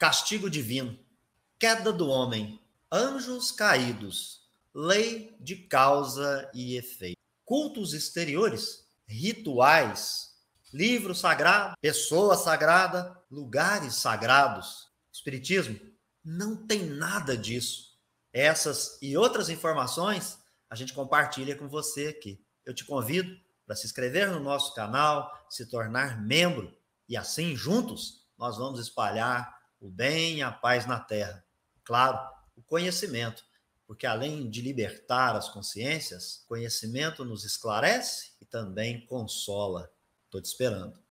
castigo divino, queda do homem, anjos caídos, lei de causa e efeito, cultos exteriores, rituais, livro sagrado, pessoa sagrada, lugares sagrados. Espiritismo não tem nada disso. Essas e outras informações a gente compartilha com você aqui. Eu te convido para se inscrever no nosso canal, se tornar membro e assim juntos nós vamos espalhar o bem e a paz na terra. Claro, o conhecimento, porque além de libertar as consciências, conhecimento nos esclarece e também consola. Estou te esperando.